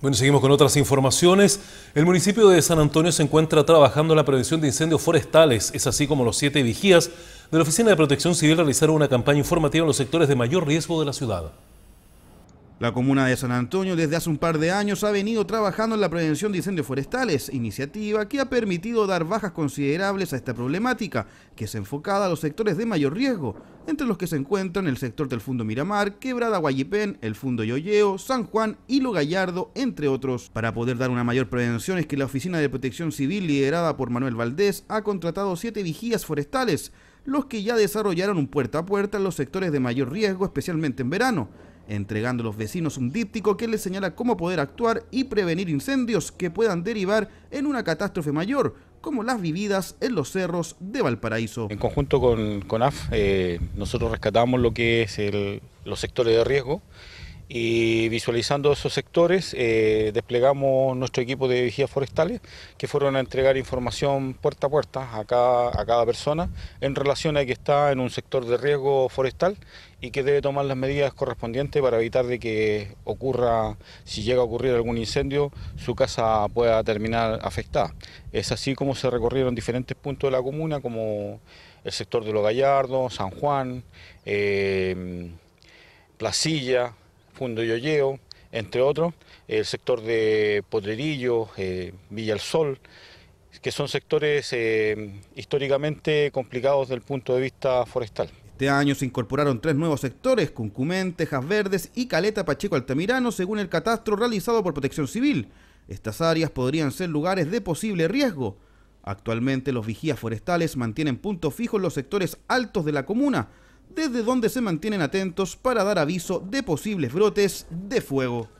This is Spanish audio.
Bueno, seguimos con otras informaciones. El municipio de San Antonio se encuentra trabajando en la prevención de incendios forestales. Es así como los siete vigías de la Oficina de Protección Civil realizaron una campaña informativa en los sectores de mayor riesgo de la ciudad. La comuna de San Antonio desde hace un par de años ha venido trabajando en la prevención de incendios forestales, iniciativa que ha permitido dar bajas considerables a esta problemática, que es enfocada a los sectores de mayor riesgo, entre los que se encuentran el sector del Fundo Miramar, Quebrada Guayipén, el Fundo Yoyeo, San Juan, y Lo Gallardo, entre otros. Para poder dar una mayor prevención es que la Oficina de Protección Civil, liderada por Manuel Valdés, ha contratado siete vigías forestales, los que ya desarrollaron un puerta a puerta en los sectores de mayor riesgo, especialmente en verano entregando a los vecinos un díptico que les señala cómo poder actuar y prevenir incendios que puedan derivar en una catástrofe mayor, como las vividas en los cerros de Valparaíso. En conjunto con AF, eh, nosotros rescatamos lo que es los sectores de riesgo y visualizando esos sectores eh, desplegamos nuestro equipo de vigías forestales que fueron a entregar información puerta a puerta a cada, a cada persona en relación a que está en un sector de riesgo forestal y que debe tomar las medidas correspondientes para evitar de que ocurra, si llega a ocurrir algún incendio, su casa pueda terminar afectada. Es así como se recorrieron diferentes puntos de la comuna como el sector de Los Gallardos, San Juan, eh, Placilla, y Yoyeo, entre otros, el sector de Poderillo, eh, Villa El Sol, que son sectores eh, históricamente complicados desde el punto de vista forestal. Este año se incorporaron tres nuevos sectores, Concumente, Tejas Verdes y Caleta Pacheco Altamirano, según el catastro realizado por Protección Civil. Estas áreas podrían ser lugares de posible riesgo. Actualmente los vigías forestales mantienen puntos fijos en los sectores altos de la comuna, desde donde se mantienen atentos para dar aviso de posibles brotes de fuego.